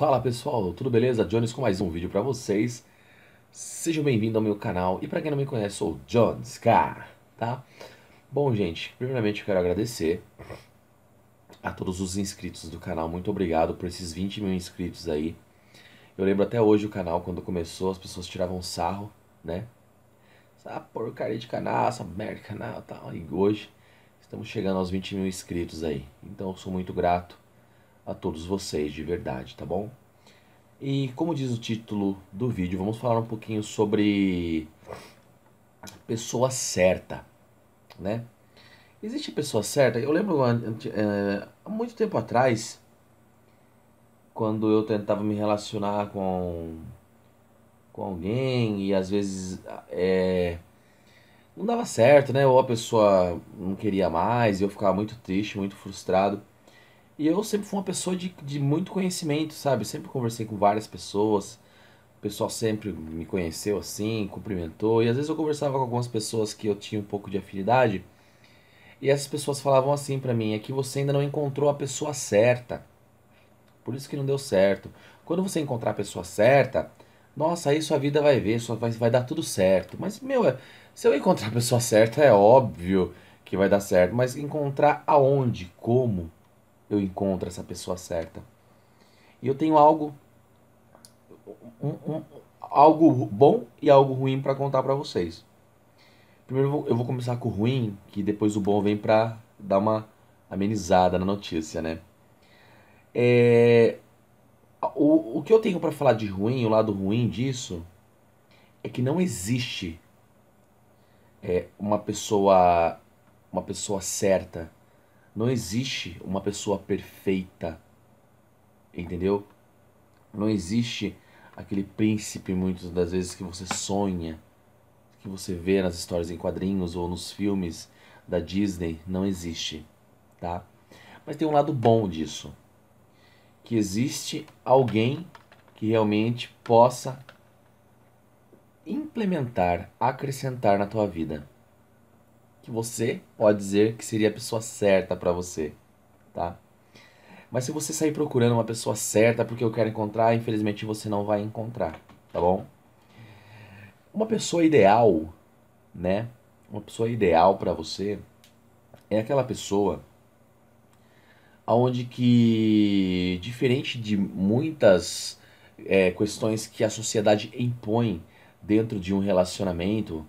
Fala pessoal, tudo beleza? Jones com mais um vídeo para vocês. Sejam bem-vindos ao meu canal e para quem não me conhece, sou o Jones Car, tá? Bom, gente, primeiramente eu quero agradecer a todos os inscritos do canal. Muito obrigado por esses 20 mil inscritos aí. Eu lembro até hoje o canal, quando começou, as pessoas tiravam sarro, né? Essa porcaria de canal, essa merda de canal e tal. E hoje estamos chegando aos 20 mil inscritos aí. Então eu sou muito grato a todos vocês de verdade, tá bom? E como diz o título do vídeo, vamos falar um pouquinho sobre pessoa certa, né? Existe pessoa certa? Eu lembro é, há muito tempo atrás, quando eu tentava me relacionar com, com alguém e às vezes é, não dava certo, né? Ou a pessoa não queria mais, e eu ficava muito triste, muito frustrado. E eu sempre fui uma pessoa de, de muito conhecimento, sabe? Eu sempre conversei com várias pessoas. O pessoal sempre me conheceu assim, cumprimentou. E às vezes eu conversava com algumas pessoas que eu tinha um pouco de afinidade. E essas pessoas falavam assim para mim: é que você ainda não encontrou a pessoa certa. Por isso que não deu certo. Quando você encontrar a pessoa certa, nossa, aí sua vida vai ver, sua, vai, vai dar tudo certo. Mas, meu, é, se eu encontrar a pessoa certa, é óbvio que vai dar certo. Mas encontrar aonde? Como? eu encontro essa pessoa certa. E eu tenho algo um, um, algo bom e algo ruim para contar para vocês. Primeiro eu vou começar com o ruim, que depois o bom vem para dar uma amenizada na notícia, né? É, o, o que eu tenho para falar de ruim, o lado ruim disso, é que não existe é, uma pessoa uma pessoa certa não existe uma pessoa perfeita, entendeu? Não existe aquele príncipe muitas das vezes que você sonha, que você vê nas histórias em quadrinhos ou nos filmes da Disney, não existe, tá? Mas tem um lado bom disso, que existe alguém que realmente possa implementar, acrescentar na tua vida que você pode dizer que seria a pessoa certa para você, tá? Mas se você sair procurando uma pessoa certa porque eu quero encontrar, infelizmente você não vai encontrar, tá bom? Uma pessoa ideal, né? Uma pessoa ideal para você é aquela pessoa aonde que diferente de muitas é, questões que a sociedade impõe dentro de um relacionamento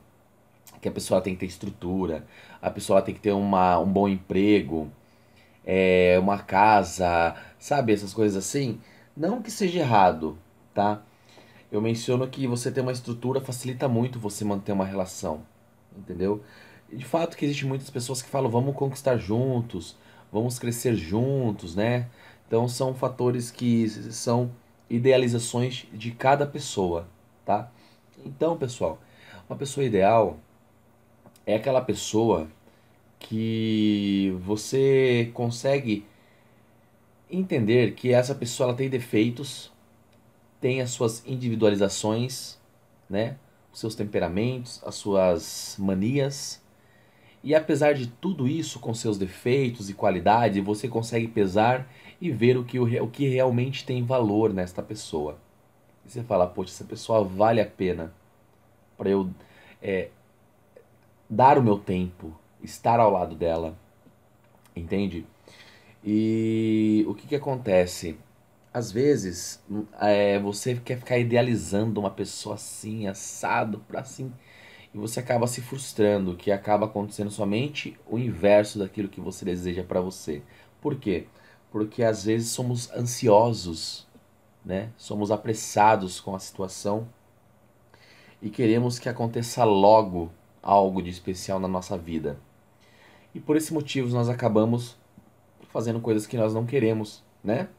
que a pessoa tem que ter estrutura, a pessoa tem que ter uma, um bom emprego, é, uma casa, sabe? Essas coisas assim. Não que seja errado, tá? Eu menciono que você ter uma estrutura facilita muito você manter uma relação, entendeu? de fato que existe muitas pessoas que falam vamos conquistar juntos, vamos crescer juntos, né? Então são fatores que são idealizações de cada pessoa, tá? Então, pessoal, uma pessoa ideal é aquela pessoa que você consegue entender que essa pessoa ela tem defeitos, tem as suas individualizações, né? Os seus temperamentos, as suas manias. E apesar de tudo isso, com seus defeitos e qualidade, você consegue pesar e ver o que, o, o que realmente tem valor nesta pessoa. E você fala, poxa, essa pessoa vale a pena para eu é, dar o meu tempo, estar ao lado dela, entende? E o que, que acontece? Às vezes hum, é, você quer ficar idealizando uma pessoa assim, assado, pra assim, e você acaba se frustrando, que acaba acontecendo somente o inverso daquilo que você deseja para você. Por quê? Porque às vezes somos ansiosos, né? Somos apressados com a situação e queremos que aconteça logo algo de especial na nossa vida. E por esse motivo nós acabamos fazendo coisas que nós não queremos, né?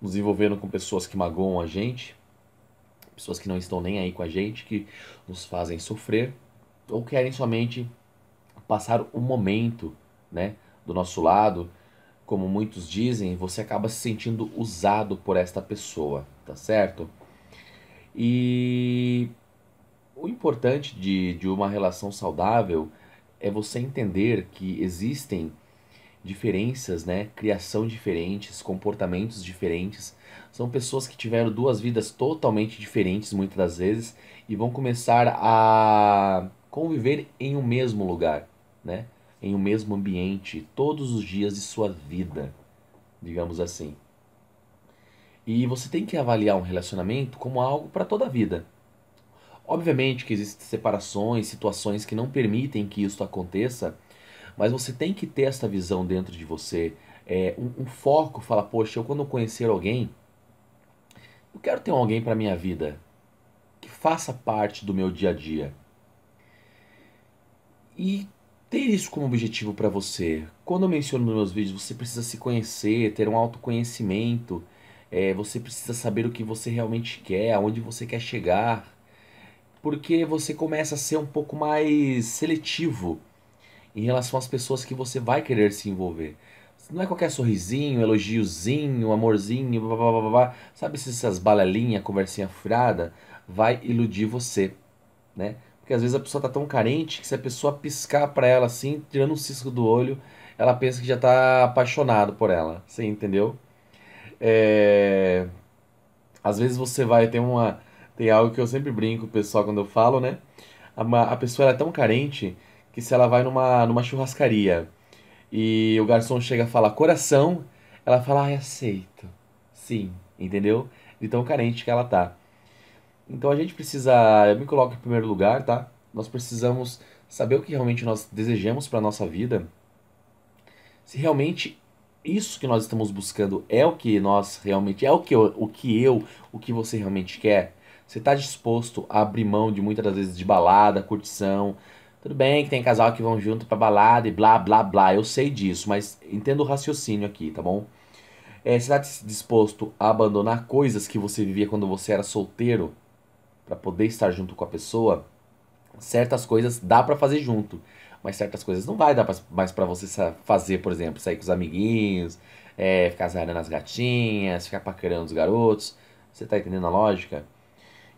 Nos envolvendo com pessoas que magoam a gente, pessoas que não estão nem aí com a gente, que nos fazem sofrer ou querem somente passar um momento, né, do nosso lado. Como muitos dizem, você acaba se sentindo usado por esta pessoa, tá certo? E o importante de, de uma relação saudável é você entender que existem diferenças, né? Criação diferentes, comportamentos diferentes. São pessoas que tiveram duas vidas totalmente diferentes muitas das vezes e vão começar a conviver em um mesmo lugar, né? Em um mesmo ambiente todos os dias de sua vida, digamos assim. E você tem que avaliar um relacionamento como algo para toda a vida Obviamente que existem separações, situações que não permitem que isso aconteça, mas você tem que ter essa visão dentro de você, é, um, um, foco, fala, poxa, eu quando conhecer alguém, eu quero ter alguém para minha vida que faça parte do meu dia a dia. E ter isso como objetivo para você. Quando eu menciono nos meus vídeos, você precisa se conhecer, ter um autoconhecimento, é, você precisa saber o que você realmente quer, aonde você quer chegar porque você começa a ser um pouco mais seletivo em relação às pessoas que você vai querer se envolver. Não é qualquer sorrisinho, elogiozinho, amorzinho, blá, blá, blá, blá. sabe se essas balelinhas, conversinha furada, vai iludir você, né? Porque às vezes a pessoa tá tão carente que se a pessoa piscar para ela assim, tirando um cisco do olho, ela pensa que já tá apaixonado por ela, você entendeu? É... Às vezes você vai ter uma tem algo que eu sempre brinco, pessoal, quando eu falo, né? A, a pessoa é tão carente que se ela vai numa, numa churrascaria e o garçom chega a falar coração, ela fala, ai, aceito. Sim, entendeu? De tão carente que ela tá. Então a gente precisa, eu me coloco em primeiro lugar, tá? Nós precisamos saber o que realmente nós desejamos para nossa vida. Se realmente isso que nós estamos buscando é o que nós realmente é o que eu, o que eu, o que você realmente quer. Você está disposto a abrir mão de muitas das vezes de balada, curtição. Tudo bem que tem casal que vão junto pra balada e blá blá blá. Eu sei disso, mas entendo o raciocínio aqui, tá bom? É, você está disposto a abandonar coisas que você vivia quando você era solteiro para poder estar junto com a pessoa? Certas coisas dá para fazer junto, mas certas coisas não vai dar pra, mais para você fazer, por exemplo, sair com os amiguinhos, é, ficar zarando as gatinhas, ficar paquerando os garotos. Você tá entendendo a lógica?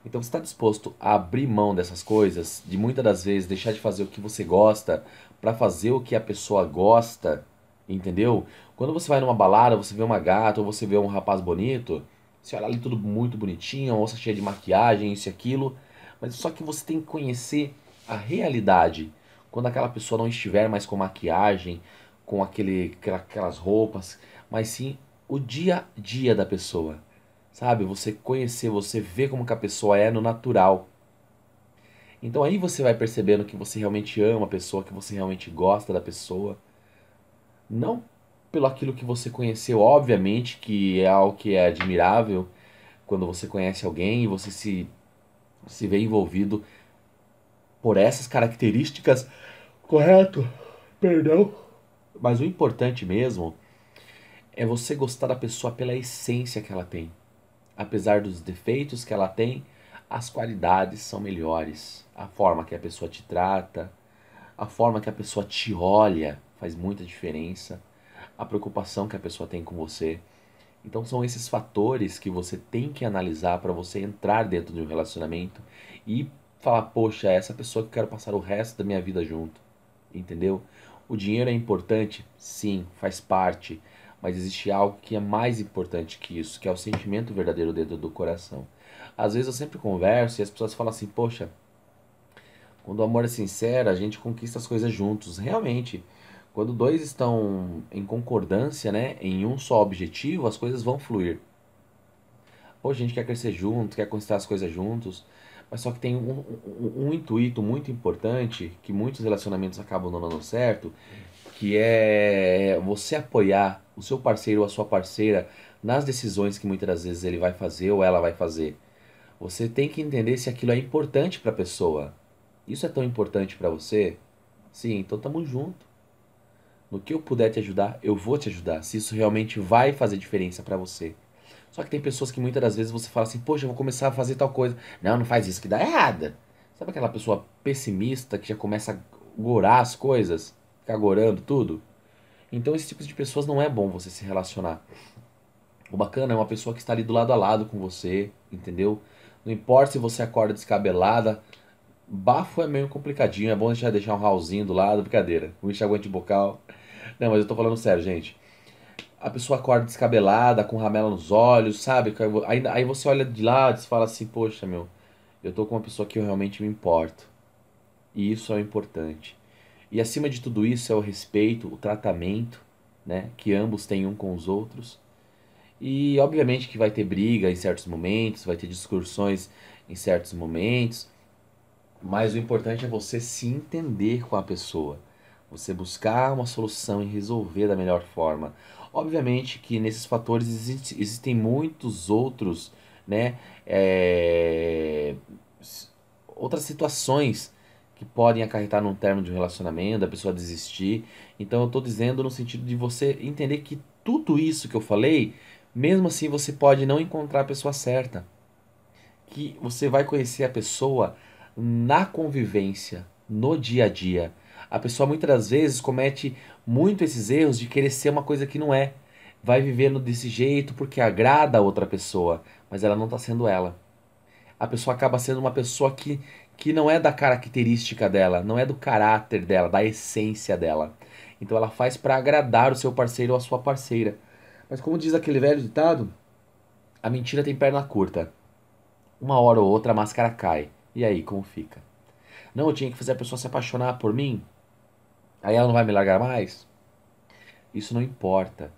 Então você está disposto a abrir mão dessas coisas, de muitas das vezes deixar de fazer o que você gosta para fazer o que a pessoa gosta, entendeu? Quando você vai numa balada, você vê uma gata ou você vê um rapaz bonito, você olha ali tudo muito bonitinho, a moça cheia de maquiagem, isso e aquilo, mas só que você tem que conhecer a realidade. Quando aquela pessoa não estiver mais com maquiagem, com aquele, aquelas roupas, mas sim o dia a dia da pessoa. Sabe? Você conhecer, você ver como que a pessoa é no natural. Então aí você vai percebendo que você realmente ama a pessoa, que você realmente gosta da pessoa. Não pelo aquilo que você conheceu, obviamente que é algo que é admirável quando você conhece alguém e você se, se vê envolvido por essas características. Correto? Perdão. Mas o importante mesmo é você gostar da pessoa pela essência que ela tem apesar dos defeitos que ela tem, as qualidades são melhores. A forma que a pessoa te trata, a forma que a pessoa te olha faz muita diferença. A preocupação que a pessoa tem com você. Então são esses fatores que você tem que analisar para você entrar dentro de um relacionamento e falar, poxa, é essa pessoa que eu quero passar o resto da minha vida junto. Entendeu? O dinheiro é importante? Sim, faz parte. Mas existe algo que é mais importante que isso, que é o sentimento verdadeiro dentro do coração. Às vezes eu sempre converso e as pessoas falam assim: Poxa, quando o amor é sincero, a gente conquista as coisas juntos. Realmente, quando dois estão em concordância, né, em um só objetivo, as coisas vão fluir. Pô, a gente quer crescer junto, quer conquistar as coisas juntos, mas só que tem um, um, um intuito muito importante que muitos relacionamentos acabam não dando certo, que é você apoiar o seu parceiro ou a sua parceira nas decisões que muitas vezes ele vai fazer ou ela vai fazer. Você tem que entender se aquilo é importante para a pessoa. Isso é tão importante para você? Sim, então tamo junto. No que eu puder te ajudar, eu vou te ajudar. Se isso realmente vai fazer diferença para você. Só que tem pessoas que muitas das vezes você fala assim, poxa, eu vou começar a fazer tal coisa. Não, não faz isso que dá errada. Sabe aquela pessoa pessimista que já começa a gorar as coisas? cagorando tudo. Então, esse tipo de pessoas não é bom você se relacionar. O bacana é uma pessoa que está ali do lado a lado com você, entendeu? Não importa se você acorda descabelada. Bafo é meio complicadinho, é bom deixar, deixar um ralzinho do lado, brincadeira. Um enxaguante bucal. Não, mas eu tô falando sério, gente. A pessoa acorda descabelada, com ramela nos olhos, sabe? Aí, aí você olha de lado e fala assim, poxa, meu, eu tô com uma pessoa que eu realmente me importo. E isso é o importante. E acima de tudo isso é o respeito, o tratamento, né, que ambos têm um com os outros. E obviamente que vai ter briga em certos momentos, vai ter discussões em certos momentos, mas o importante é você se entender com a pessoa, você buscar uma solução e resolver da melhor forma. Obviamente que nesses fatores existe, existem muitos outros, né, é, outras situações que podem acarretar num término de um relacionamento, da pessoa desistir. Então eu estou dizendo no sentido de você entender que tudo isso que eu falei, mesmo assim você pode não encontrar a pessoa certa. Que você vai conhecer a pessoa na convivência, no dia a dia. A pessoa muitas das vezes comete muito esses erros de querer ser uma coisa que não é. Vai vivendo desse jeito porque agrada a outra pessoa, mas ela não está sendo ela a pessoa acaba sendo uma pessoa que, que não é da característica dela, não é do caráter dela, da essência dela. Então ela faz para agradar o seu parceiro ou a sua parceira. Mas como diz aquele velho ditado, a mentira tem perna curta. Uma hora ou outra a máscara cai. E aí, como fica? Não, eu tinha que fazer a pessoa se apaixonar por mim? Aí ela não vai me largar mais? Isso não importa.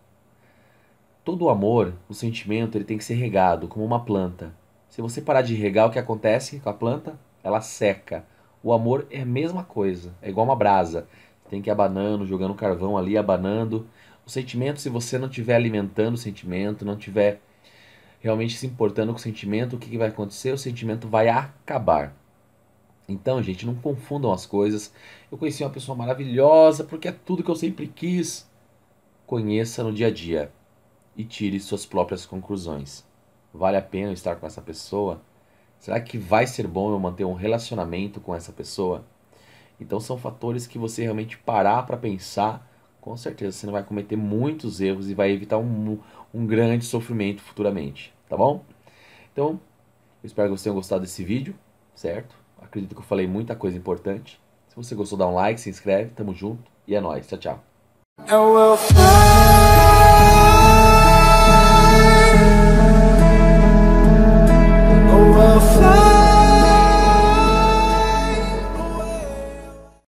Todo amor, o sentimento, ele tem que ser regado como uma planta. Se você parar de regar, o que acontece com a planta? Ela seca. O amor é a mesma coisa, é igual uma brasa. tem que ir abanando, jogando carvão ali, abanando. O sentimento, se você não estiver alimentando o sentimento, não estiver realmente se importando com o sentimento, o que, que vai acontecer? O sentimento vai acabar. Então, gente, não confundam as coisas. Eu conheci uma pessoa maravilhosa porque é tudo que eu sempre quis. Conheça no dia a dia e tire suas próprias conclusões. Vale a pena eu estar com essa pessoa? Será que vai ser bom eu manter um relacionamento com essa pessoa? Então são fatores que você realmente parar para pensar, com certeza você não vai cometer muitos erros e vai evitar um, um grande sofrimento futuramente, tá bom? Então, eu espero que vocês tenham gostado desse vídeo, certo? Acredito que eu falei muita coisa importante. Se você gostou, dá um like, se inscreve, tamo junto e é nóis, tchau, tchau. É